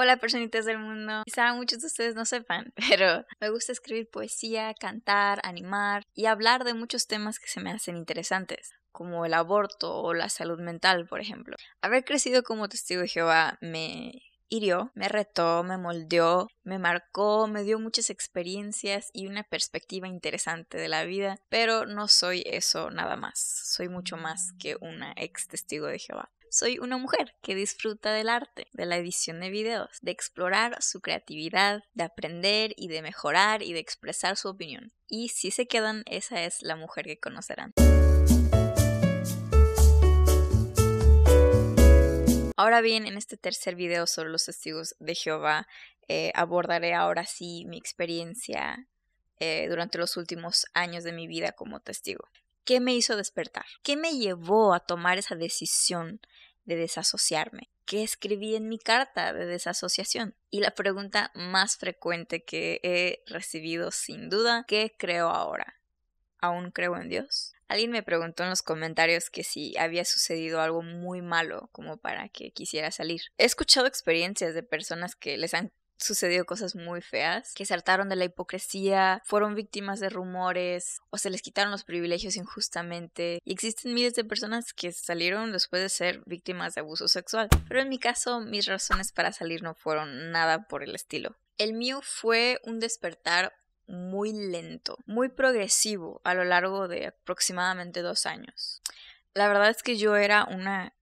Hola personitas del mundo. Quizá muchos de ustedes no sepan, pero me gusta escribir poesía, cantar, animar y hablar de muchos temas que se me hacen interesantes como el aborto o la salud mental, por ejemplo. Haber crecido como testigo de Jehová me hirió, me retó, me moldeó, me marcó, me dio muchas experiencias y una perspectiva interesante de la vida, pero no soy eso nada más, soy mucho más mm. que una ex testigo de Jehová. Soy una mujer que disfruta del arte, de la edición de videos, de explorar su creatividad, de aprender y de mejorar y de expresar su opinión. Y si se quedan, esa es la mujer que conocerán. Ahora bien, en este tercer video sobre los testigos de Jehová, eh, abordaré ahora sí mi experiencia eh, durante los últimos años de mi vida como testigo. ¿Qué me hizo despertar? ¿Qué me llevó a tomar esa decisión de desasociarme? ¿Qué escribí en mi carta de desasociación? Y la pregunta más frecuente que he recibido sin duda, ¿qué creo ahora? ¿Aún creo en Dios? Alguien me preguntó en los comentarios que si había sucedido algo muy malo como para que quisiera salir. He escuchado experiencias de personas que les han sucedió cosas muy feas, que saltaron de la hipocresía, fueron víctimas de rumores o se les quitaron los privilegios injustamente. Y existen miles de personas que salieron después de ser víctimas de abuso sexual. Pero en mi caso, mis razones para salir no fueron nada por el estilo. El mío fue un despertar muy lento, muy progresivo a lo largo de aproximadamente dos años. La verdad es que yo era una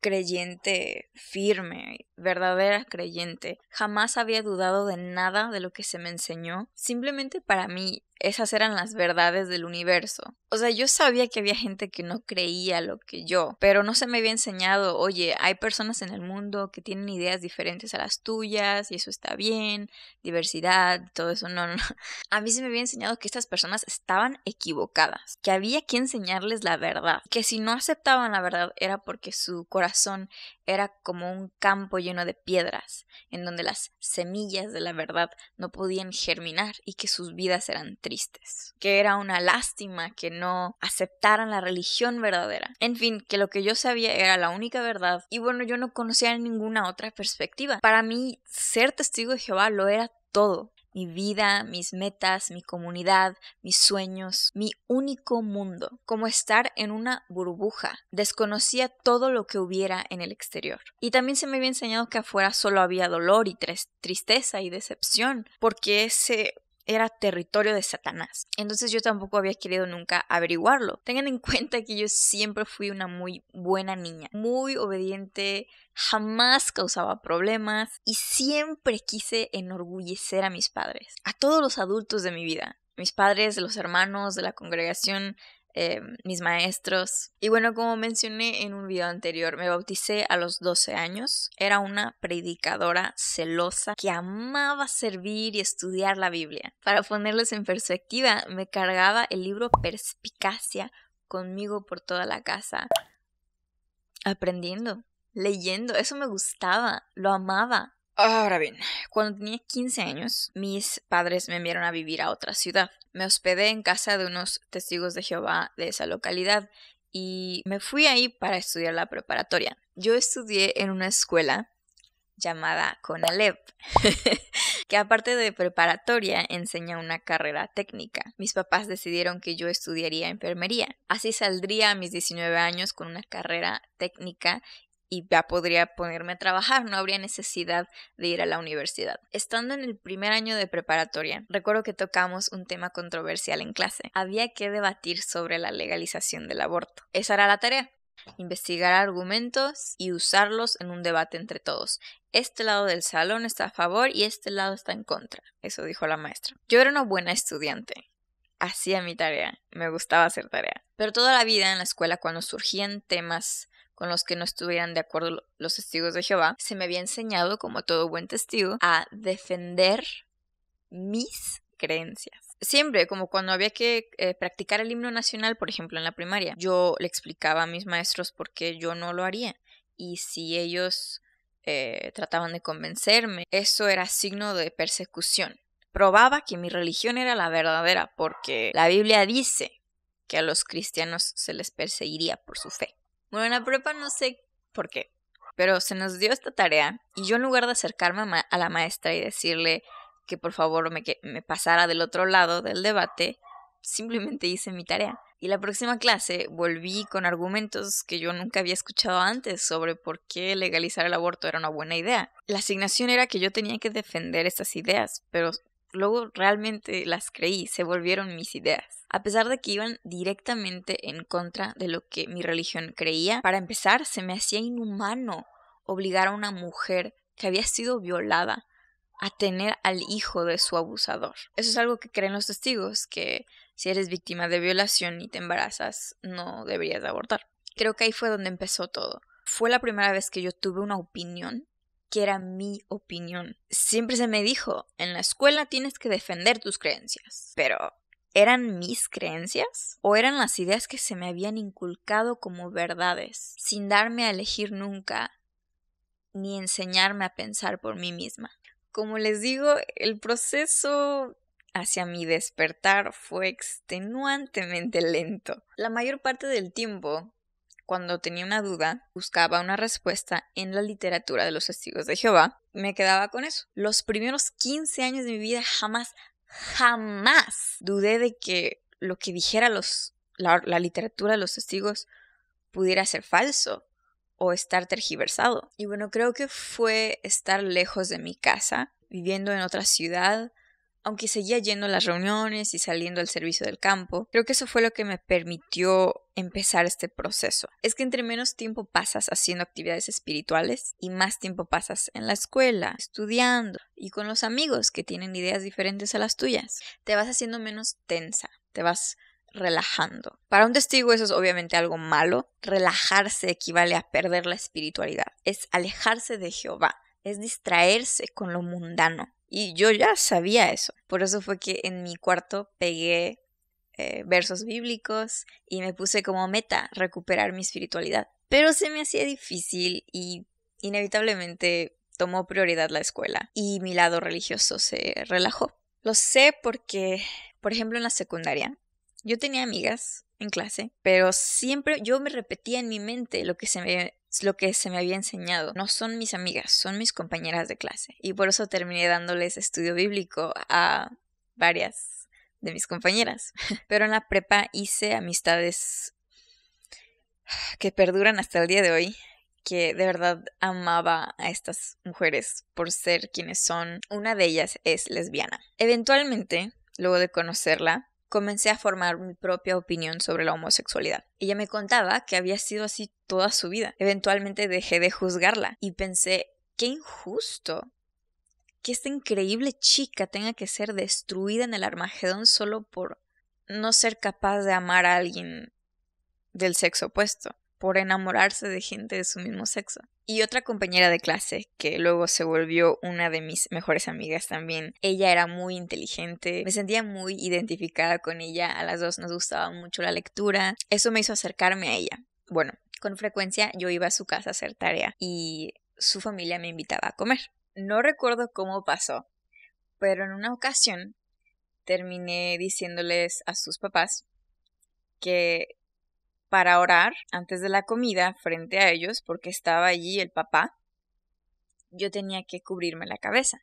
creyente firme, verdadera creyente. Jamás había dudado de nada de lo que se me enseñó. Simplemente para mí esas eran las verdades del universo. O sea, yo sabía que había gente que no creía lo que yo, pero no se me había enseñado, oye, hay personas en el mundo que tienen ideas diferentes a las tuyas y eso está bien, diversidad, todo eso, no, no. A mí se me había enseñado que estas personas estaban equivocadas, que había que enseñarles la verdad, que si no aceptaban la verdad era porque su corazón era como un campo lleno de piedras, en donde las semillas de la verdad no podían germinar y que sus vidas eran tristes, que era una lástima que no aceptaran la religión verdadera. En fin, que lo que yo sabía era la única verdad y bueno, yo no conocía ninguna otra perspectiva. Para mí, ser testigo de Jehová lo era todo mi vida, mis metas, mi comunidad, mis sueños, mi único mundo, como estar en una burbuja. Desconocía todo lo que hubiera en el exterior. Y también se me había enseñado que afuera solo había dolor y tristeza y decepción, porque ese era territorio de Satanás. Entonces yo tampoco había querido nunca averiguarlo. Tengan en cuenta que yo siempre fui una muy buena niña, muy obediente, jamás causaba problemas y siempre quise enorgullecer a mis padres, a todos los adultos de mi vida. Mis padres, los hermanos de la congregación eh, mis maestros. Y bueno, como mencioné en un video anterior, me bauticé a los 12 años. Era una predicadora celosa que amaba servir y estudiar la Biblia. Para ponerles en perspectiva, me cargaba el libro Perspicacia conmigo por toda la casa, aprendiendo, leyendo. Eso me gustaba, lo amaba. Ahora bien, cuando tenía 15 años, mis padres me enviaron a vivir a otra ciudad me hospedé en casa de unos testigos de Jehová de esa localidad y me fui ahí para estudiar la preparatoria. Yo estudié en una escuela llamada Conalep, que aparte de preparatoria enseña una carrera técnica. Mis papás decidieron que yo estudiaría enfermería. Así saldría a mis 19 años con una carrera técnica y ya podría ponerme a trabajar, no habría necesidad de ir a la universidad. Estando en el primer año de preparatoria, recuerdo que tocamos un tema controversial en clase. Había que debatir sobre la legalización del aborto. Esa era la tarea investigar argumentos y usarlos en un debate entre todos. Este lado del salón está a favor y este lado está en contra, eso dijo la maestra. Yo era una buena estudiante, hacía mi tarea, me gustaba hacer tarea. Pero toda la vida en la escuela cuando surgían temas con los que no estuvieran de acuerdo los testigos de Jehová, se me había enseñado, como todo buen testigo, a defender mis creencias. Siempre, como cuando había que eh, practicar el himno nacional, por ejemplo, en la primaria, yo le explicaba a mis maestros por qué yo no lo haría. Y si ellos eh, trataban de convencerme, eso era signo de persecución. Probaba que mi religión era la verdadera, porque la Biblia dice que a los cristianos se les perseguiría por su fe. Bueno, en la prepa no sé por qué, pero se nos dio esta tarea y yo en lugar de acercarme a, la maestra y decirle que por favor me, me pasara del otro lado del debate, simplemente hice mi tarea. Y la próxima clase volví con argumentos que yo nunca había escuchado antes sobre por qué legalizar el aborto era una buena idea. La asignación era que yo tenía que defender esas ideas, pero Luego realmente las creí, se volvieron mis ideas. A pesar de que iban directamente en contra de lo que mi religión creía, para empezar se me hacía inhumano obligar a una mujer que había sido violada a tener al hijo de su abusador. Eso es algo que creen los testigos, que si eres víctima de violación y te embarazas, no deberías abortar. Creo que ahí fue donde empezó todo. Fue la primera vez que yo tuve una opinión que era mi opinión. Siempre se me dijo, en la escuela tienes que defender tus creencias, pero ¿Eran mis creencias? ¿O eran las ideas que se me habían inculcado como verdades, sin darme a elegir nunca, ni enseñarme a pensar por mí misma? Como les digo, el proceso hacia mi despertar fue extenuantemente lento. La mayor parte del tiempo cuando tenía una duda, buscaba una respuesta en la literatura de los testigos de Jehová, me quedaba con eso. Los primeros 15 años de mi vida jamás, jamás dudé de que lo que dijera los, la, la literatura de los testigos pudiera ser falso o estar tergiversado. Y bueno, creo que fue estar lejos de mi casa, viviendo en otra ciudad, aunque seguía yendo a las reuniones y saliendo al servicio del campo, creo que eso fue lo que me permitió empezar este proceso. Es que entre menos tiempo pasas haciendo actividades espirituales y más tiempo pasas en la escuela, estudiando y con los amigos que tienen ideas diferentes a las tuyas, te vas haciendo menos tensa, te vas relajando. Para un testigo eso es obviamente algo malo. Relajarse equivale a perder la espiritualidad, es alejarse de Jehová, es distraerse con lo mundano y yo ya sabía eso. Por eso fue que en mi cuarto pegué eh, versos bíblicos y me puse como meta recuperar mi espiritualidad. Pero se me hacía difícil y inevitablemente tomó prioridad la escuela y mi lado religioso se relajó. Lo sé porque, por ejemplo, en la secundaria, yo tenía amigas en clase, pero siempre yo me repetía en mi mente lo que se me lo que se me había enseñado. No son mis amigas, son mis compañeras de clase. Y por eso terminé dándoles estudio bíblico a varias de mis compañeras. Pero en la prepa hice amistades que perduran hasta el día de hoy, que de verdad amaba a estas mujeres por ser quienes son. Una de ellas es lesbiana. Eventualmente, luego de conocerla, comencé a formar mi propia opinión sobre la homosexualidad. Ella me contaba que había sido así toda su vida. Eventualmente dejé de juzgarla y pensé, qué injusto que esta increíble chica tenga que ser destruida en el Armagedón solo por no ser capaz de amar a alguien del sexo opuesto por enamorarse de gente de su mismo sexo. Y otra compañera de clase, que luego se volvió una de mis mejores amigas también, ella era muy inteligente, me sentía muy identificada con ella, a las dos nos gustaba mucho la lectura, eso me hizo acercarme a ella. Bueno, con frecuencia yo iba a su casa a hacer tarea y su familia me invitaba a comer. No recuerdo cómo pasó, pero en una ocasión terminé diciéndoles a sus papás que para orar antes de la comida frente a ellos porque estaba allí el papá, yo tenía que cubrirme la cabeza.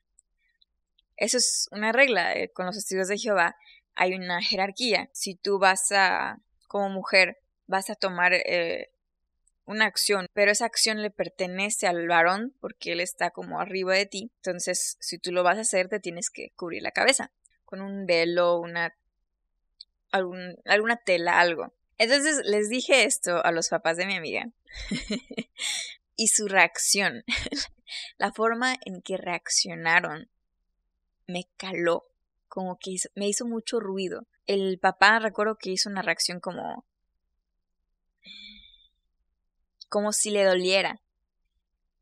Eso es una regla eh, con los estudios de Jehová. Hay una jerarquía. Si tú vas a, como mujer, vas a tomar eh, una acción, pero esa acción le pertenece al varón porque él está como arriba de ti. Entonces, si tú lo vas a hacer, te tienes que cubrir la cabeza con un velo, una alguna tela, algo. Entonces les dije esto a los papás de mi amiga y su reacción, la forma en que reaccionaron, me caló, como que me hizo mucho ruido. El papá recuerdo que hizo una reacción como... como si le doliera.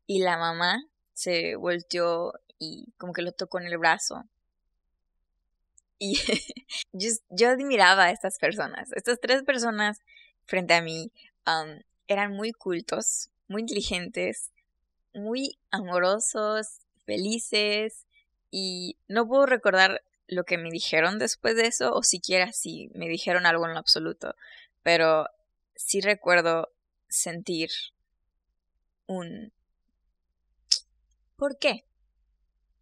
Y la mamá se volteó y como que lo tocó en el brazo y yo, admiraba a estas personas. Estas tres personas frente a mí eran muy cultos, muy inteligentes, muy amorosos, felices. Y no puedo recordar lo que me dijeron después de eso o siquiera si me dijeron algo en lo absoluto. Pero sí recuerdo sentir un... ¿Por qué?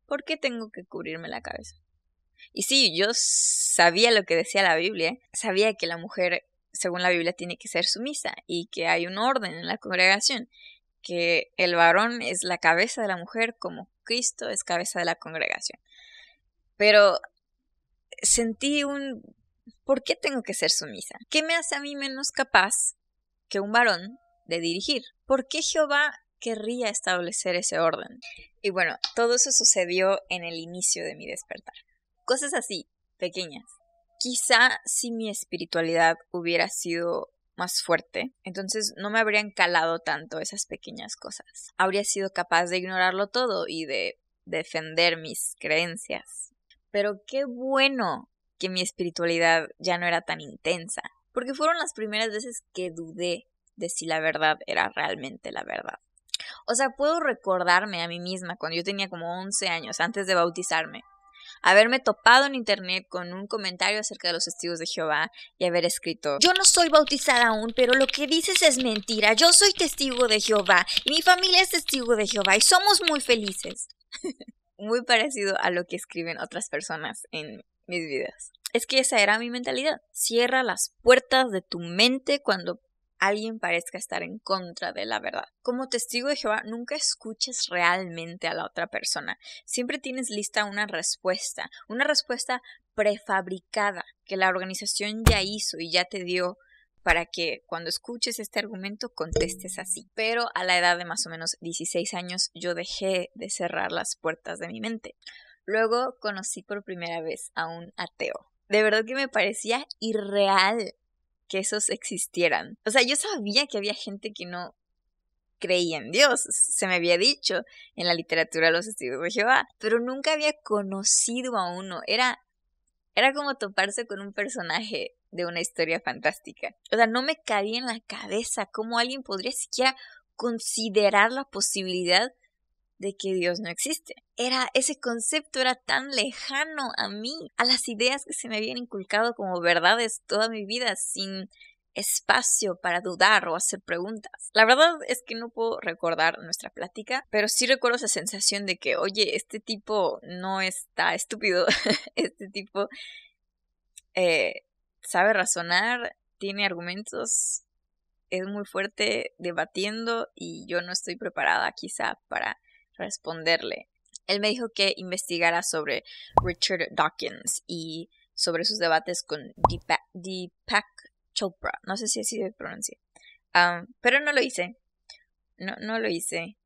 ¿Por qué tengo que cubrirme la cabeza? Y sí, yo sabía lo que decía la Biblia, sabía que la mujer, según la Biblia, tiene que ser sumisa y que hay un orden en la congregación, que el varón es la cabeza de la mujer como Cristo es cabeza de la congregación. Pero sentí un... ¿Por qué tengo que ser sumisa? ¿Qué me hace a mí menos capaz que un varón de dirigir? ¿Por qué Jehová querría establecer ese orden? Y bueno, todo eso sucedió en el inicio de mi despertar. Cosas así, pequeñas. Quizá si mi espiritualidad hubiera sido más fuerte, entonces no me habrían calado tanto esas pequeñas cosas. Habría sido capaz de ignorarlo todo y de defender mis creencias. Pero qué bueno que mi espiritualidad ya no era tan intensa, porque fueron las primeras veces que dudé de si la verdad era realmente la verdad. O sea, puedo recordarme a mí misma cuando yo tenía como 11 años antes de bautizarme, haberme topado en internet con un comentario acerca de los testigos de Jehová y haber escrito, yo no soy bautizada aún, pero lo que dices es mentira, yo soy testigo de Jehová y mi familia es testigo de Jehová y somos muy felices. muy parecido a lo que escriben otras personas en mis videos. Es que esa era mi mentalidad. Cierra las puertas de tu mente cuando alguien parezca estar en contra de la verdad. Como testigo de Jehová, nunca escuches realmente a la otra persona. Siempre tienes lista una respuesta, una respuesta prefabricada que la organización ya hizo y ya te dio para que cuando escuches este argumento contestes así. Pero a la edad de más o menos 16 años yo dejé de cerrar las puertas de mi mente. Luego conocí por primera vez a un ateo. De verdad que me parecía irreal que esos existieran. O sea, yo sabía que había gente que no creía en Dios, se me había dicho en la literatura de los estudios de Jehová, pero nunca había conocido a uno, era, era como toparse con un personaje de una historia fantástica. O sea, no me cabía en la cabeza cómo alguien podría siquiera considerar la posibilidad de que Dios no existe. Era, ese concepto era tan lejano a mí, a las ideas que se me habían inculcado como verdades toda mi vida sin espacio para dudar o hacer preguntas. La verdad es que no puedo recordar nuestra plática, pero sí recuerdo esa sensación de que, oye, este tipo no está estúpido, este tipo eh, sabe razonar, tiene argumentos, es muy fuerte debatiendo y yo no estoy preparada quizá para responderle. Él me dijo que investigara sobre Richard Dawkins y sobre sus debates con Deepak, Chopra. No sé si así se pronuncia. pero no lo hice. No, no lo hice.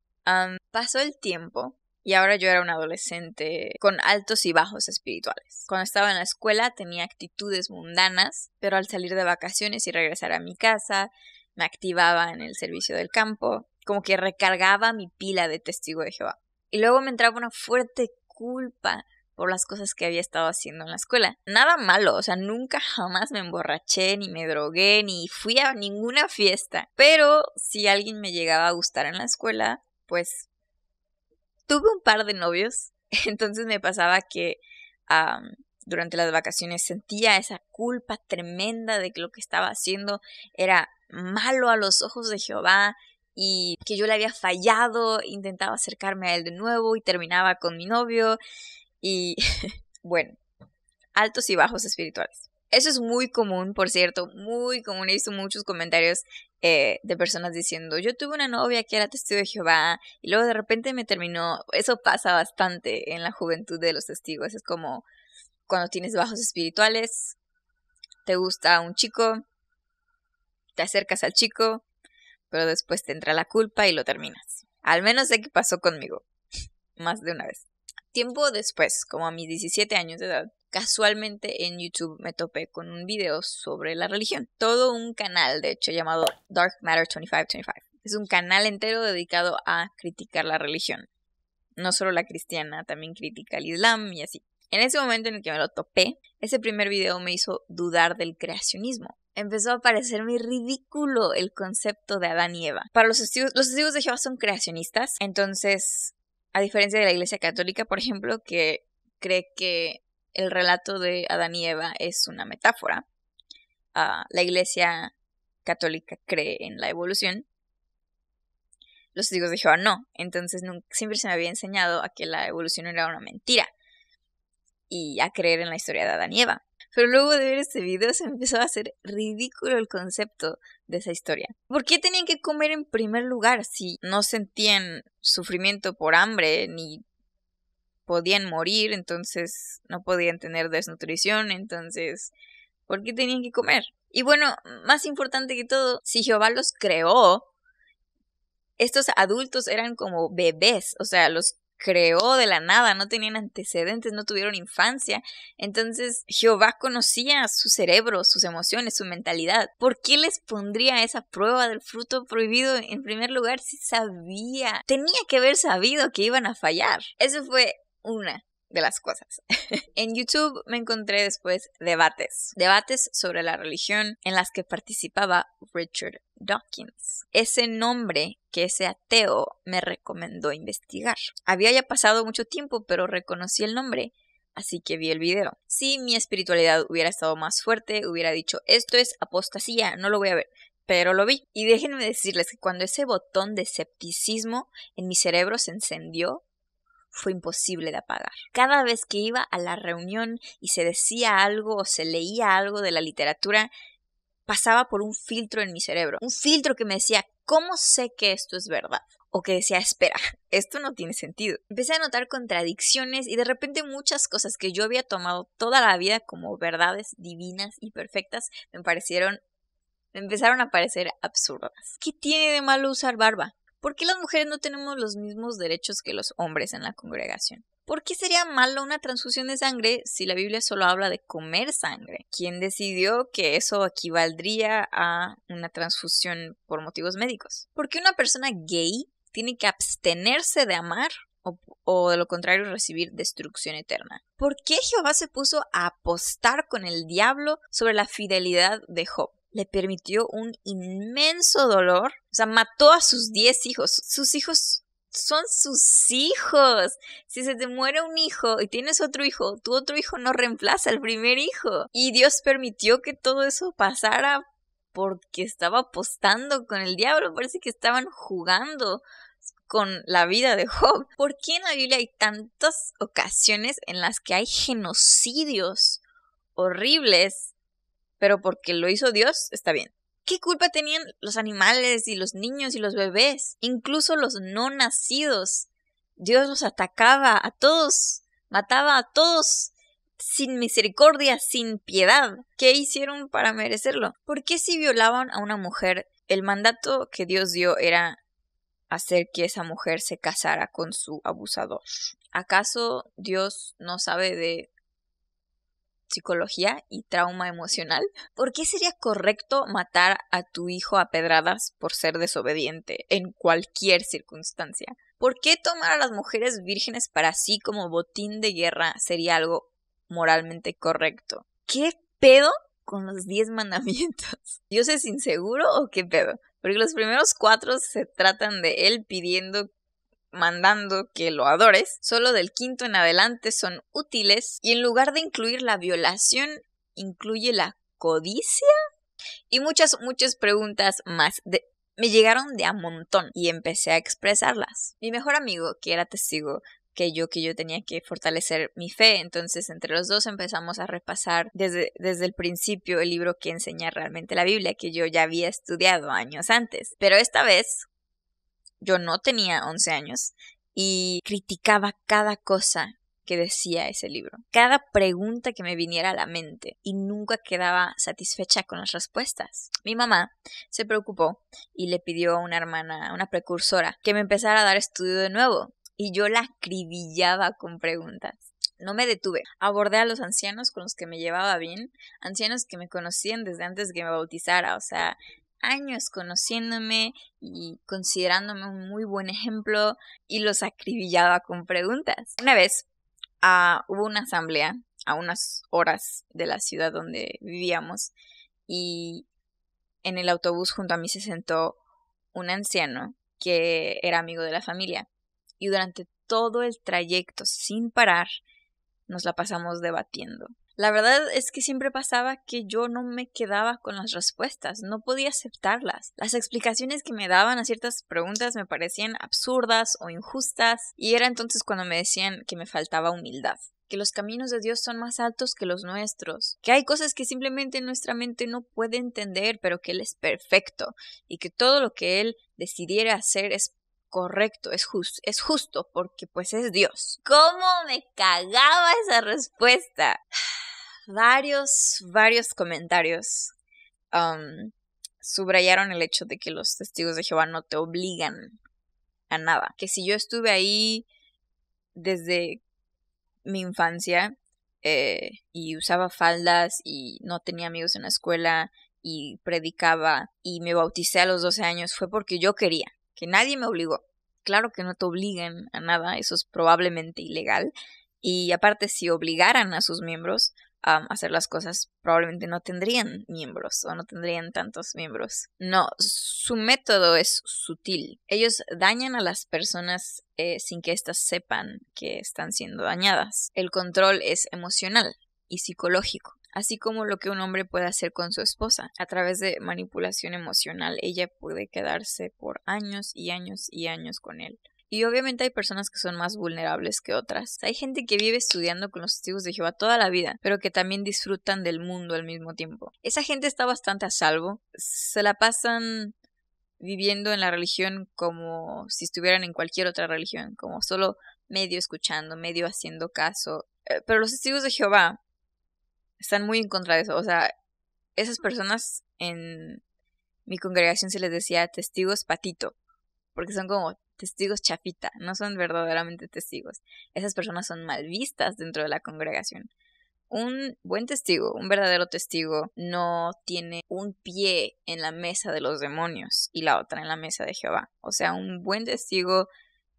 pasó el tiempo y ahora yo era un adolescente con altos y bajos espirituales. Cuando estaba en la escuela tenía actitudes mundanas, pero al salir de vacaciones y regresar a mi casa me activaba en el servicio del campo, como que recargaba mi pila de testigo de Jehová. Y luego me entraba una fuerte culpa por las cosas que había estado haciendo en la escuela. Nada malo, o sea, nunca jamás me emborraché, ni me drogué, ni fui a ninguna fiesta. Pero si alguien me llegaba a gustar en la escuela, pues tuve un par de novios, entonces me pasaba que durante las vacaciones sentía esa culpa tremenda de que lo que estaba haciendo era malo a los ojos de Jehová, y que yo le había fallado, intentaba acercarme a él de nuevo y terminaba con mi novio y bueno, altos y bajos espirituales. Eso es muy común, por cierto, muy común. He visto muchos comentarios eh, de personas diciendo, yo tuve una novia que era testigo de Jehová y luego de repente me terminó. Eso pasa bastante en la juventud de los testigos. Es como cuando tienes bajos espirituales, te gusta un chico, te acercas al chico, pero después te entra la culpa y lo terminas. Al menos sé qué pasó conmigo, más de una vez. Tiempo después, como a mis 17 años de edad, casualmente en YouTube me topé con un video sobre la religión. Todo un canal, de hecho, llamado Dark Matter 2525. Es un canal entero dedicado a criticar la religión. No solo la cristiana, también critica el Islam y así. En ese momento en el que me lo topé, ese primer video me hizo dudar del creacionismo empezó a parecer muy ridículo el concepto de Adán y Eva. Para los testigos, los de Jehová son creacionistas, entonces, a diferencia de la Iglesia Católica, por ejemplo, que cree que el relato de Adán y Eva es una metáfora, ah, la Iglesia Católica cree en la evolución. Los testigos de Jehová no, entonces nunca, siempre se me había enseñado a que la evolución era una mentira y a creer en la historia de Adán y Eva. Pero luego de ver este video se empezó a hacer ridículo el concepto de esa historia. ¿Por qué tenían que comer en primer lugar si no sentían sufrimiento por hambre ni podían morir, entonces no podían tener desnutrición, entonces ¿por qué tenían que comer? Y bueno, más importante que todo, si Jehová los creó, estos adultos eran como bebés, o sea, los creó de la nada, no tenían antecedentes, no tuvieron infancia. Entonces Jehová conocía su cerebro, sus emociones, su mentalidad. ¿Por qué les pondría esa prueba del fruto prohibido en primer lugar si sabía? Tenía que haber sabido que iban a fallar. Eso fue una de las cosas. en YouTube me encontré después debates, debates sobre la religión en las que participaba Richard Dawkins. Ese nombre que ese ateo me recomendó investigar. Había ya pasado mucho tiempo, pero reconocí el nombre. Así que vi el video. Si mi espiritualidad hubiera estado más fuerte, hubiera dicho, esto es apostasía, no lo voy a ver pero lo vi. Y déjenme decirles que cuando ese botón de escepticismo en mi cerebro se encendió, fue imposible de apagar. Cada vez que iba a la reunión y se decía algo o se leía algo de la literatura, pasaba por un filtro en mi cerebro, un filtro que me decía, ¿cómo sé que esto es verdad? O que decía, espera, esto no tiene sentido. Empecé a notar contradicciones y de repente muchas cosas que yo había tomado toda la vida como verdades divinas y perfectas me parecieron me empezaron a parecer absurdas. ¿Qué tiene de malo usar barba? ¿Por qué las mujeres no tenemos los mismos derechos que los hombres en la congregación? ¿Por qué sería malo una transfusión de sangre si la Biblia solo habla de comer sangre? ¿Quién decidió que eso equivaldría a una transfusión por motivos médicos? ¿Por qué una persona gay tiene que abstenerse de amar o, o, de lo contrario recibir destrucción eterna. ¿Por qué Jehová se puso a apostar con el diablo sobre la fidelidad de Job? le permitió un inmenso dolor. O sea, mató a sus 10 hijos. Sus hijos son sus hijos. Si se te muere un hijo y tienes otro hijo, tu otro hijo no reemplaza al primer hijo. Y Dios permitió que todo eso pasara porque estaba apostando con el diablo. Parece que estaban jugando con la vida de Job. ¿Por qué en la Biblia hay tantas ocasiones en las que hay genocidios horribles pero porque lo hizo Dios está bien. ¿Qué culpa tenían los animales y los niños y los bebés? Incluso los no nacidos. Dios los atacaba a todos, mataba a todos, sin misericordia, sin piedad. ¿Qué hicieron para merecerlo? ¿Por qué si violaban a una mujer, el mandato que Dios dio era hacer que esa mujer se casara con su abusador? ¿Acaso Dios no sabe de psicología y trauma emocional. ¿Por qué sería correcto matar a tu hijo a pedradas por ser desobediente en cualquier circunstancia? ¿Por qué tomar a las mujeres vírgenes para sí como botín de guerra sería algo moralmente correcto? ¿Qué pedo con los diez mandamientos? ¿Dios es inseguro o qué pedo? Porque los primeros cuatro se tratan de él pidiendo mandando que lo adores, solo del quinto en adelante son útiles y en lugar de incluir la violación, incluye la codicia y muchas, muchas preguntas más. me llegaron de a montón y empecé a expresarlas. Mi mejor amigo, que era testigo que yo que yo tenía que fortalecer mi fe. Entonces, entre los dos empezamos a repasar desde, desde el principio el libro que enseña realmente la Biblia, que yo ya había estudiado años antes. Pero esta vez, yo no tenía 11 años y criticaba cada cosa que decía ese libro, cada pregunta que me viniera a la mente y nunca quedaba satisfecha con las respuestas. Mi mamá se preocupó y le pidió a una hermana, una precursora, que me empezara a dar estudio de nuevo y yo la acribillaba con preguntas. No me detuve. Abordé a los ancianos con los que me llevaba bien, ancianos que me conocían desde antes que me bautizara, o sea, años conociéndome y considerándome un muy buen ejemplo y los acribillaba con preguntas. Una vez ah, hubo una asamblea a unas horas de la ciudad donde vivíamos y en el autobús junto a mí se sentó un anciano que era amigo de la familia y durante todo el trayecto sin parar nos la pasamos debatiendo la verdad es que siempre pasaba que yo no me quedaba con las respuestas, no podía aceptarlas. Las explicaciones que me daban a ciertas preguntas me parecían absurdas o injustas, y era entonces cuando me decían que me faltaba humildad que los caminos de Dios son más altos que los nuestros, que hay cosas que simplemente nuestra mente no puede entender, pero que Él es perfecto y que todo lo que Él decidiera hacer es correcto, es, justo, es justo, porque pues es Dios. ¿Cómo me cagaba esa respuesta? varios, varios comentarios um, subrayaron el hecho de que los testigos de Jehová no te obligan a nada. Que si yo estuve ahí desde mi infancia eh, y usaba faldas y no tenía amigos en la escuela y predicaba y me bauticé a los 12 años fue porque yo quería, que nadie me obligó. Claro que no te obligan a nada, eso es probablemente ilegal. Y aparte, si obligaran a sus miembros, hacer las cosas, probablemente no tendrían miembros o no tendrían tantos miembros. No, su método es sutil. Ellos dañan a las personas eh, sin que éstas sepan que están siendo dañadas. El control es emocional y psicológico así como lo que un hombre puede hacer con su esposa. A través de manipulación emocional, ella puede quedarse por años y años y años con él. Y obviamente hay personas que son más vulnerables que otras. Hay gente que vive estudiando con los testigos de Jehová toda la vida, pero que también disfrutan del mundo al mismo tiempo. Esa gente está bastante a salvo. Se la pasan viviendo en la religión como si estuvieran en cualquier otra religión, como solo medio escuchando, medio haciendo caso. Eh, pero los testigos de Jehová están muy en contra de eso. O sea, esas personas en mi congregación se les decía testigos patito, porque son como testigos chafita, no son verdaderamente testigos. Esas personas son mal vistas dentro de la congregación. Un buen testigo, un verdadero testigo, no tiene un pie en la mesa de los demonios y la otra en la mesa de Jehová. O sea, un buen testigo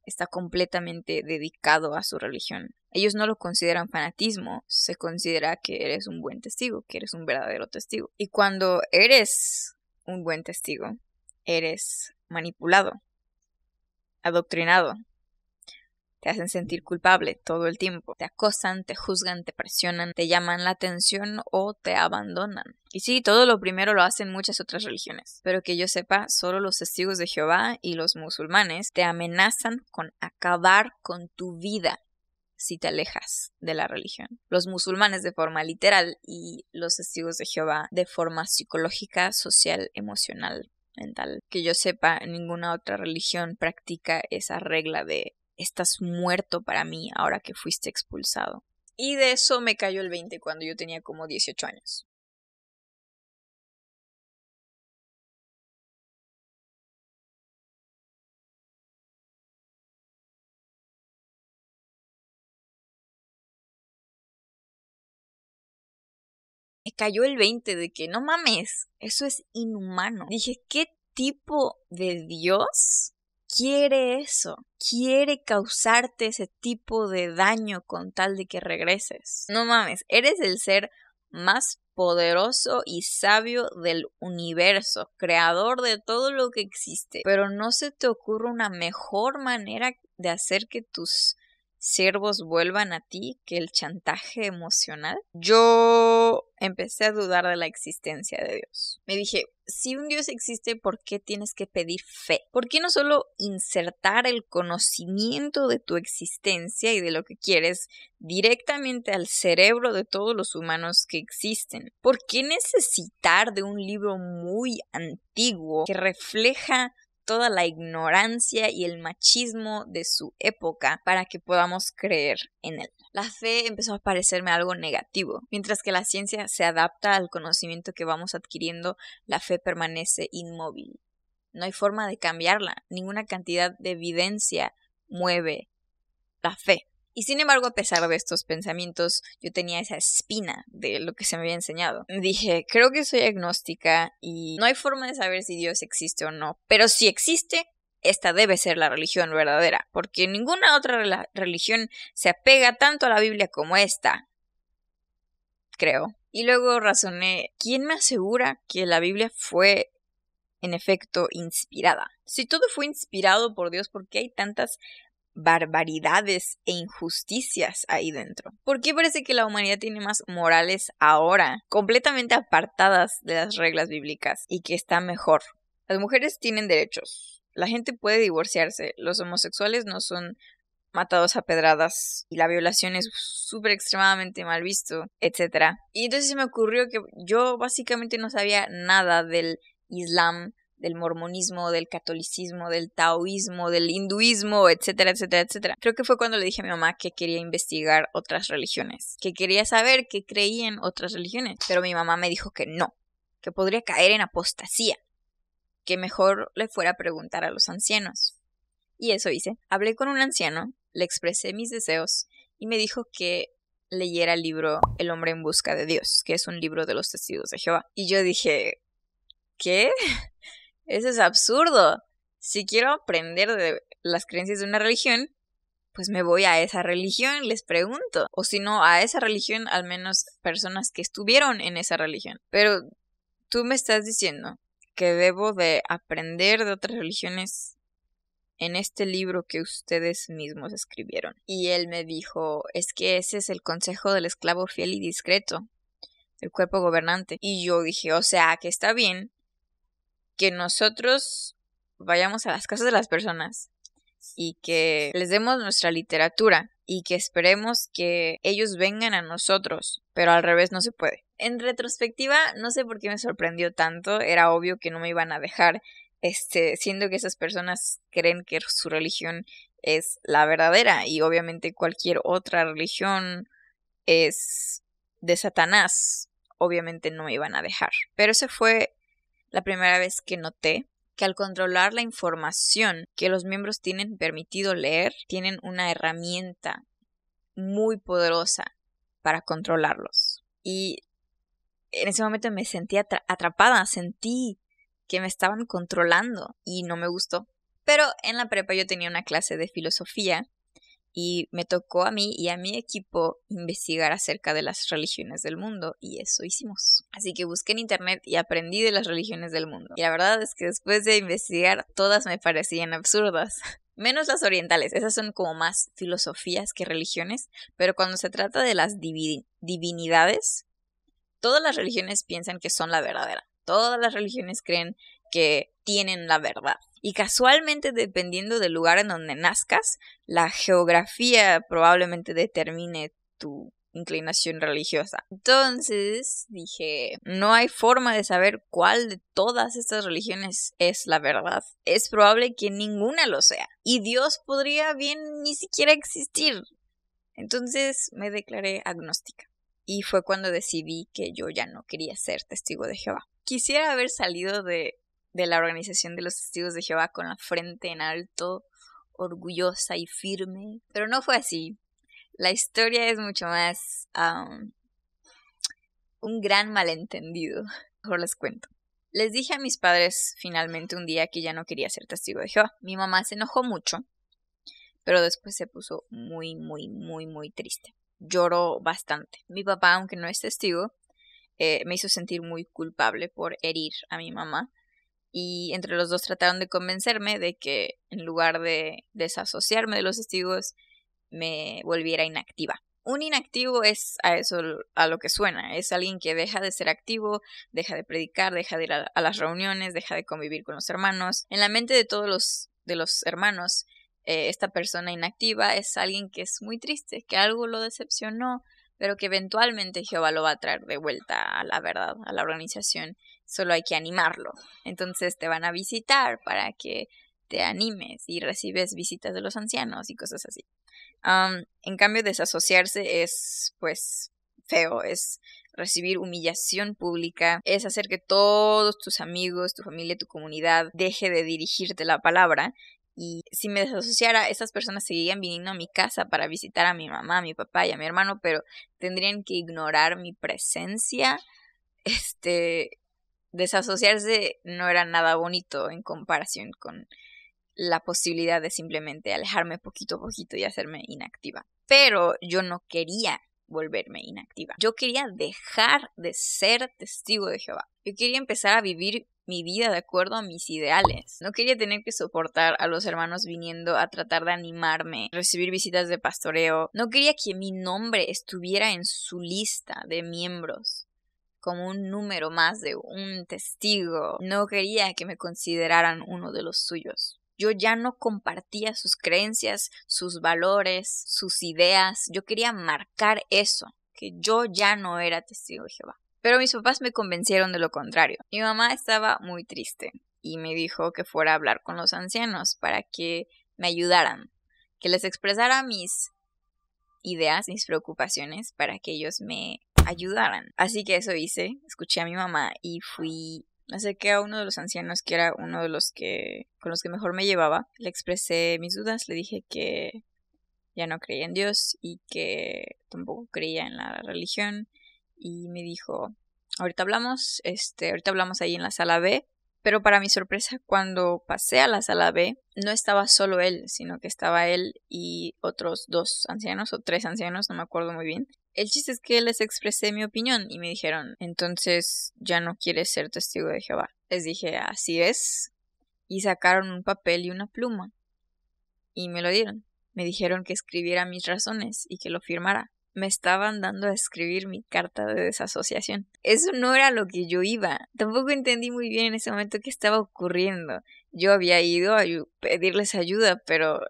está completamente dedicado a su religión. Ellos no lo consideran fanatismo, se considera que eres un buen testigo, que eres un verdadero testigo. Y cuando eres un buen testigo, eres manipulado, adoctrinado. Te hacen sentir culpable todo el tiempo. Te acosan, te juzgan, te presionan, te llaman la atención o te abandonan. Y sí, todo lo primero lo hacen muchas otras religiones. Pero que yo sepa, solo los testigos de Jehová y los musulmanes te amenazan con acabar con tu vida si te alejas de la religión. Los musulmanes de forma literal y los testigos de Jehová de forma psicológica, social, emocional, mental. Que yo sepa, ninguna otra religión practica esa regla de estás muerto para mí ahora que fuiste expulsado. Y de eso me cayó el 20 cuando yo tenía como 18 años. cayó el 20 de que no mames, eso es inhumano. Dije, ¿qué tipo de Dios quiere eso? Quiere causarte ese tipo de daño con tal de que regreses. No mames, eres el ser más poderoso y sabio del universo, creador de todo lo que existe, pero no se te ocurre una mejor manera de hacer que tus siervos vuelvan a ti que el chantaje emocional? Yo empecé a dudar de la existencia de Dios. Me dije, si un Dios existe, ¿por qué tienes que pedir fe? ¿Por qué no solo insertar el conocimiento de tu existencia y de lo que quieres directamente al cerebro de todos los humanos que existen? ¿Por qué necesitar de un libro muy antiguo que refleja toda la ignorancia y el machismo de su época para que podamos creer en él. La fe empezó a parecerme algo negativo. Mientras que la ciencia se adapta al conocimiento que vamos adquiriendo, la fe permanece inmóvil. No hay forma de cambiarla. Ninguna cantidad de evidencia mueve la fe. Y sin embargo, a pesar de estos pensamientos, yo tenía esa espina de lo que se me había enseñado. Dije, creo que soy agnóstica y no hay forma de saber si Dios existe o no, pero si existe, esta debe ser la religión verdadera, porque ninguna otra religión se apega tanto a la Biblia como esta. Creo. Y luego razoné, ¿quién me asegura que la Biblia fue en efecto inspirada? Si todo fue inspirado por Dios, ¿por qué hay tantas barbaridades e injusticias ahí dentro. ¿Por qué parece que la humanidad tiene más morales ahora, completamente apartadas de las reglas bíblicas, y que está mejor? Las mujeres tienen derechos. La gente puede divorciarse. Los homosexuales no son matados a pedradas y la violación es súper extremadamente mal visto, etc. Y entonces se me ocurrió que yo básicamente no sabía nada del Islam, del mormonismo, del catolicismo, del taoísmo, del hinduismo, etcétera, etcétera, etcétera. Creo que fue cuando le dije a mi mamá que quería investigar otras religiones, que quería saber qué creían otras religiones, pero mi mamá me dijo que no, que podría caer en apostasía, que mejor le fuera a preguntar a los ancianos. Y eso hice. Hablé con un anciano, le expresé mis deseos y me dijo que leyera el libro El hombre en busca de Dios, que es un libro de los testigos de Jehová. Y yo dije, ¿qué? Eso es absurdo. Si quiero aprender de las creencias de una religión, pues me voy a esa religión, les pregunto. O si no, a esa religión, al menos personas que estuvieron en esa religión. Pero tú me estás diciendo que debo de aprender de otras religiones en este libro que ustedes mismos escribieron. Y él me dijo, es que ese es el consejo del esclavo fiel y discreto, el cuerpo gobernante. Y yo dije, o sea, que está bien, que nosotros vayamos a las casas de las personas y que les demos nuestra literatura y que esperemos que ellos vengan a nosotros, pero al revés no se puede. En retrospectiva, no sé por qué me sorprendió tanto, era obvio que no me iban a dejar, este, siendo que esas personas creen que su religión es la verdadera y obviamente cualquier otra religión es de Satanás, obviamente no me iban a dejar. Pero ese fue la primera vez que noté que al controlar la información que los miembros tienen permitido leer, tienen una herramienta muy poderosa para controlarlos. Y en ese momento me sentí atrapada, sentí que me estaban controlando y no me gustó. Pero en la prepa yo tenía una clase de filosofía y me tocó a mí y a mi equipo investigar acerca de las religiones del mundo y eso hicimos. Así que busqué en internet y aprendí de las religiones del mundo. Y la verdad es que después de investigar todas me parecían absurdas. Menos las orientales, esas son como más filosofías que religiones, pero cuando se trata de las divinidades, todas las religiones piensan que son la verdadera. Todas las religiones creen que tienen la verdad. Y casualmente, dependiendo del lugar en donde nazcas, la geografía probablemente determine tu inclinación religiosa. Entonces dije, no hay forma de saber cuál de todas estas religiones es la verdad. Es probable que ninguna lo sea. Y Dios podría bien ni siquiera existir. Entonces me declaré agnóstica. Y fue cuando decidí que yo ya no quería ser testigo de Jehová. Quisiera haber salido de de la Organización de los Testigos de Jehová con la frente en alto, orgullosa y firme. Pero no fue así. La historia es mucho más un gran malentendido. Mejor les cuento. Les dije a mis padres finalmente un día que ya no quería ser testigo de Jehová. Mi mamá se enojó mucho, pero después se puso muy, muy, muy, muy triste. Lloró bastante. Mi papá, aunque no es testigo, eh, me hizo sentir muy culpable por herir a mi mamá y entre los dos trataron de convencerme de que en lugar de desasociarme de los testigos, me volviera inactiva. Un inactivo es a eso a lo que suena, es alguien que deja de ser activo, deja de predicar, deja de ir a, las reuniones, deja de convivir con los hermanos. En la mente de todos los de los hermanos, eh, esta persona inactiva es alguien que es muy triste, que algo lo decepcionó, pero que eventualmente Jehová lo va a traer de vuelta a la verdad, a la organización solo hay que animarlo. Entonces te van a visitar para que te animes y recibes visitas de los ancianos y cosas así. en cambio, desasociarse es, pues, feo, es recibir humillación pública, es hacer que todos tus amigos, tu familia, tu comunidad deje de dirigirte la palabra. Y si me desasociara, esas personas seguirían viniendo a mi casa para visitar a mi mamá, a mi papá y a mi hermano, pero tendrían que ignorar mi presencia. Este, desasociarse no era nada bonito en comparación con la posibilidad de simplemente alejarme poquito a poquito y hacerme inactiva. Pero yo no quería volverme inactiva. Yo quería dejar de ser testigo de Jehová. Yo quería empezar a vivir mi vida de acuerdo a mis ideales. No quería tener que soportar a los hermanos viniendo a tratar de animarme, recibir visitas de pastoreo. No quería que mi nombre estuviera en su lista de miembros como un número más de un testigo. No quería que me consideraran uno de los suyos. Yo ya no compartía sus creencias, sus valores, sus ideas. Yo quería marcar eso, que yo ya no era testigo de Jehová. Pero mis papás me convencieron de lo contrario. Mi mamá estaba muy triste y me dijo que fuera a hablar con los ancianos para que me ayudaran, que les expresara mis ideas, mis preocupaciones, para que ellos me ayudaran. Así que eso hice, escuché a mi mamá y fui acerqué a uno de los ancianos que era uno de los que con los que mejor me llevaba, le expresé mis dudas, le dije que ya no creía en Dios y que tampoco creía en la religión y me dijo, "Ahorita hablamos, este, ahorita hablamos ahí en la sala B." Pero para mi sorpresa, cuando pasé a la sala B, no estaba solo él, sino que estaba él y otros dos ancianos o tres ancianos, no me acuerdo muy bien. El chiste es que les expresé mi opinión y me dijeron, entonces ya no quieres ser testigo de Jehová. Les dije, así es. Y sacaron un papel y una pluma. Y me lo dieron. Me dijeron que escribiera mis razones y que lo firmara. Me estaban dando a escribir mi carta de desasociación. Eso no era lo que yo iba. Tampoco entendí muy bien en ese momento qué estaba ocurriendo. Yo había ido a pedirles ayuda, pero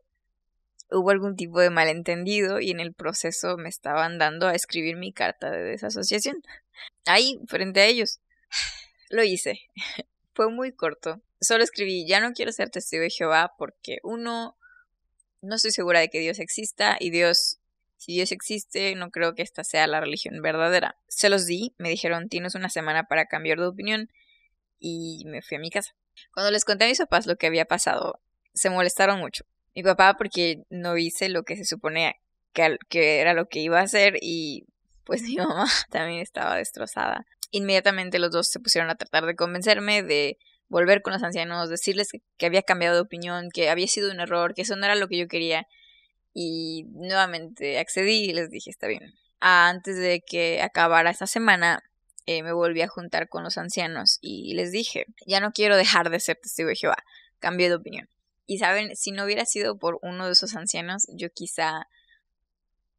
hubo algún tipo de malentendido y en el proceso me estaban dando a escribir mi carta de desasociación. Ahí, frente a ellos. Lo hice. Fue muy corto. Solo escribí, ya no quiero ser testigo de Jehová porque uno, no estoy segura de que Dios exista y Dios, si Dios existe, no creo que esta sea la religión verdadera. Se los di, me dijeron, tienes una semana para cambiar de opinión y me fui a mi casa. Cuando les conté a mis papás lo que había pasado, se molestaron mucho mi papá porque no hice lo que se suponía que, era lo que iba a hacer y pues mi mamá también estaba destrozada. Inmediatamente los dos se pusieron a tratar de convencerme de volver con los ancianos, decirles que había cambiado de opinión, que había sido un error, que eso no era lo que yo quería. Y nuevamente accedí y les dije, está bien. Antes de que acabara esta semana, eh, me volví a juntar con los ancianos y les dije, ya no quiero dejar de ser testigo de Jehová, cambié de opinión. Y saben, si no hubiera sido por uno de esos ancianos, yo quizá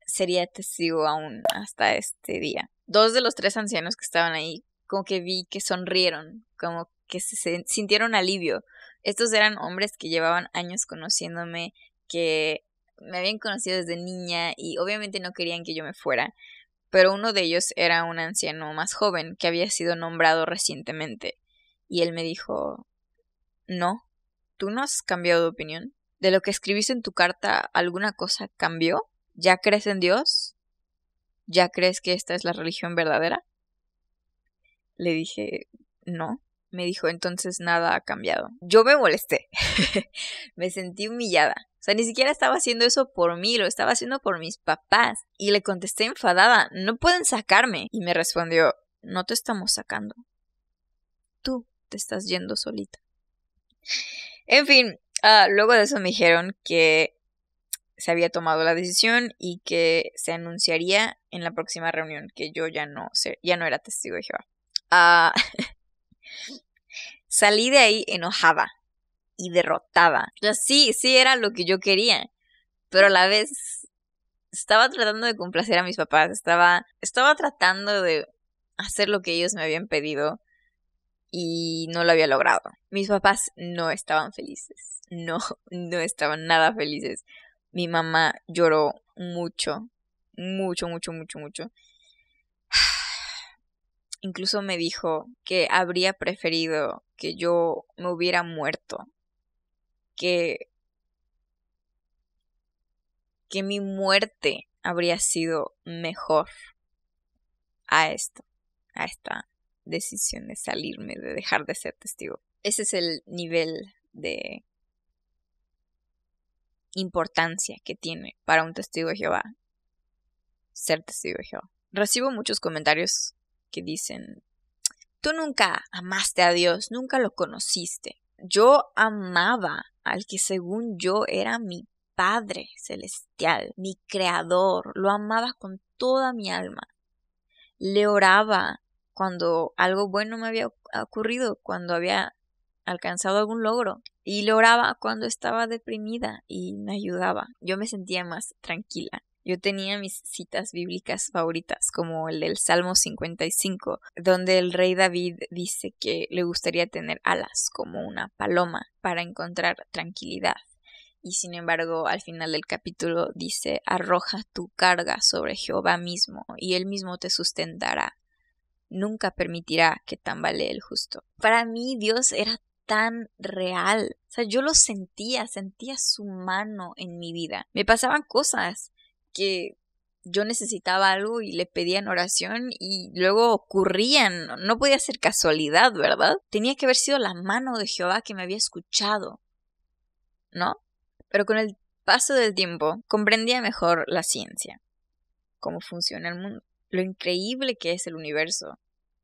sería testigo aún hasta este día. Dos de los tres ancianos que estaban ahí, como que vi que sonrieron, como que se sintieron alivio. Estos eran hombres que llevaban años conociéndome, que me habían conocido desde niña y obviamente no querían que yo me fuera, pero uno de ellos era un anciano más joven que había sido nombrado recientemente. Y él me dijo, no, ¿Tú no has cambiado de opinión? ¿De lo que escribiste en tu carta alguna cosa cambió? ¿Ya crees en Dios? ¿Ya crees que esta es la religión verdadera? Le dije, no. Me dijo, entonces nada ha cambiado. Yo me molesté. me sentí humillada. O sea, ni siquiera estaba haciendo eso por mí, lo estaba haciendo por mis papás. Y le contesté enfadada, no pueden sacarme. Y me respondió, no te estamos sacando. Tú te estás yendo solita. En fin, ah, luego de eso me dijeron que se había tomado la decisión y que se anunciaría en la próxima reunión que yo ya no, ya no era testigo de Jehová. Ah, salí de ahí enojada y derrotada. sí, sí era lo que yo quería, pero a la vez estaba tratando de complacer a mis papás, estaba, estaba tratando de hacer lo que ellos me habían pedido y no lo había logrado. Mis papás no estaban felices, no, no estaban nada felices. Mi mamá lloró mucho, mucho, mucho, mucho, mucho. Incluso me dijo que habría preferido que yo me hubiera muerto, que que mi muerte habría sido mejor a esto, a esta decisión de salirme, de dejar de ser testigo. Ese es el nivel de importancia que tiene para un testigo de Jehová ser testigo de Jehová. Recibo muchos comentarios que dicen, tú nunca amaste a Dios, nunca lo conociste. Yo amaba al que según yo era mi Padre Celestial, mi Creador, lo amaba con toda mi alma. Le oraba, cuando algo bueno me había ocurrido, cuando había alcanzado algún logro. Y lo cuando estaba deprimida y me ayudaba. Yo me sentía más tranquila. Yo tenía mis citas bíblicas favoritas, como el del Salmo 55, donde el rey David dice que le gustaría tener alas como una paloma para encontrar tranquilidad. Y sin embargo, al final del capítulo dice, arroja tu carga sobre Jehová mismo, y él mismo te sustentará nunca permitirá que tambalee el justo. Para mí Dios era tan real. O sea, yo lo sentía, sentía su mano en mi vida. Me pasaban cosas que yo necesitaba algo y le pedían oración y luego ocurrían. No podía ser casualidad, ¿verdad? Tenía que haber sido la mano de Jehová que me había escuchado. ¿No? Pero con el paso del tiempo comprendía mejor la ciencia, cómo funciona el mundo lo increíble que es el universo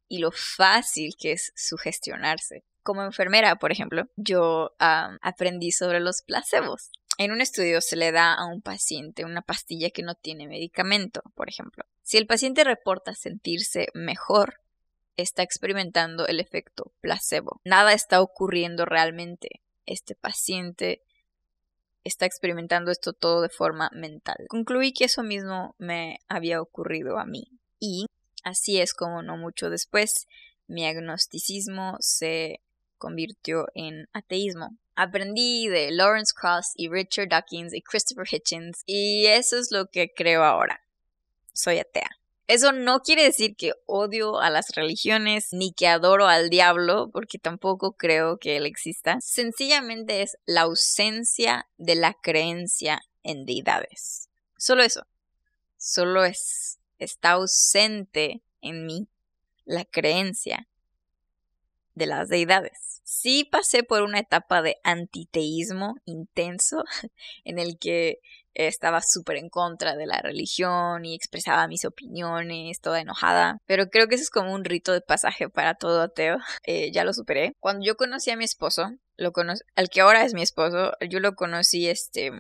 y lo fácil que es sugestionarse. Como enfermera, por ejemplo, yo aprendí sobre los placebos. En un estudio se le da a un paciente una pastilla que no tiene medicamento, por ejemplo. Si el paciente reporta sentirse mejor, está experimentando el efecto placebo. Nada está ocurriendo realmente. Este paciente está experimentando esto todo de forma mental. Concluí que eso mismo me había ocurrido a mí y así es como no mucho después mi agnosticismo se convirtió en ateísmo. Aprendí de Lawrence Cross y Richard Dawkins y Christopher Hitchens y eso es lo que creo ahora. Soy atea. Eso no quiere decir que odio a las religiones ni que adoro al diablo, porque tampoco creo que él exista. Sencillamente es la ausencia de la creencia en deidades. Solo eso. Solo es está ausente en mí la creencia de las deidades. Sí pasé por una etapa de antiteísmo intenso en el que estaba súper en contra de la religión y expresaba mis opiniones, toda enojada. Pero creo que eso es como un rito de pasaje para todo ateo. Eh, ya lo superé. Cuando yo conocí a mi esposo, lo al que ahora es mi esposo, yo lo conocí este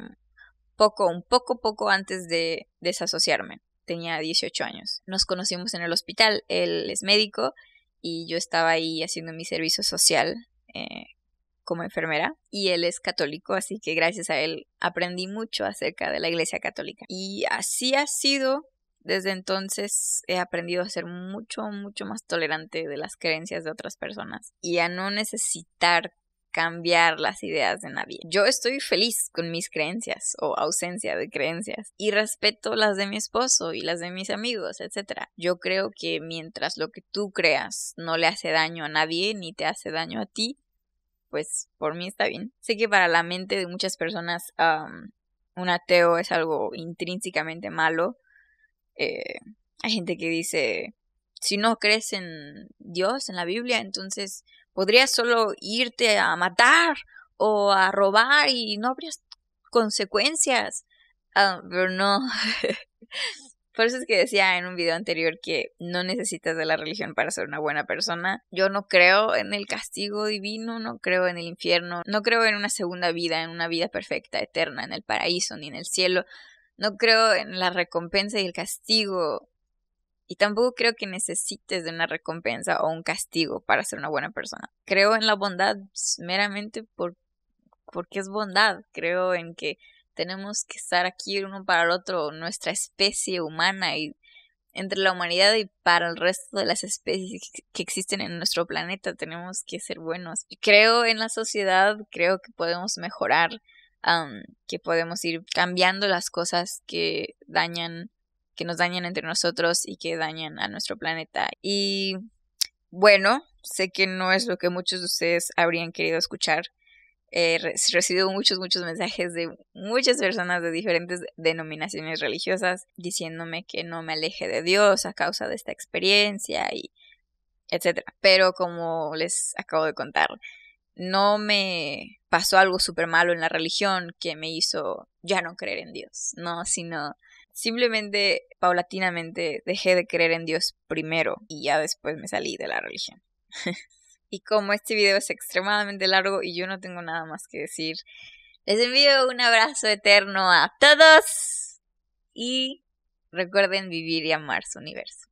poco, un poco, poco antes de desasociarme. Tenía 18 años. Nos conocimos en el hospital. Él es médico y yo estaba ahí haciendo mi servicio social eh, como enfermera y él es católico, así que gracias a él aprendí mucho acerca de la Iglesia Católica. Y así ha sido. Desde entonces he aprendido a ser mucho, mucho más tolerante de las creencias de otras personas y a no necesitar cambiar las ideas de nadie. Yo estoy feliz con mis creencias o ausencia de creencias y respeto las de mi esposo y las de mis amigos, etc. Yo creo que mientras lo que tú creas no le hace daño a nadie ni te hace daño a ti, pues por mí está bien. Sé que para la mente de muchas personas un ateo es algo intrínsecamente malo. Eh, hay gente que dice, si no crees en Dios, en la Biblia, entonces podrías solo irte a matar o a robar y no habrías consecuencias. Ah, pero no, Por eso es que decía en un video anterior que no necesitas de la religión para ser una buena persona. Yo no creo en el castigo divino, no creo en el infierno, no creo en una segunda vida, en una vida perfecta, eterna, en el paraíso ni en el cielo. No creo en la recompensa y el castigo. Y tampoco creo que necesites de una recompensa o un castigo para ser una buena persona. Creo en la bondad meramente por, porque es bondad. Creo en que tenemos que estar aquí uno para el otro, nuestra especie humana y entre la humanidad y para el resto de las especies que existen en nuestro planeta tenemos que ser buenos. Creo en la sociedad, creo que podemos mejorar, que podemos ir cambiando las cosas que dañan, que nos dañan entre nosotros y que dañan a nuestro planeta. Y bueno, sé que no es lo que muchos de ustedes habrían querido escuchar, eh, recibido muchos, muchos mensajes de muchas personas de diferentes denominaciones religiosas diciéndome que no me aleje de Dios a causa de esta experiencia y etcétera. Pero como les acabo de contar, no me pasó algo súper malo en la religión que me hizo ya no creer en Dios, no, sino simplemente paulatinamente dejé de creer en Dios primero y ya después me salí de la religión. Y como este video es extremadamente largo y yo no tengo nada más que decir, les envío un abrazo eterno a todos y recuerden vivir y amar su universo.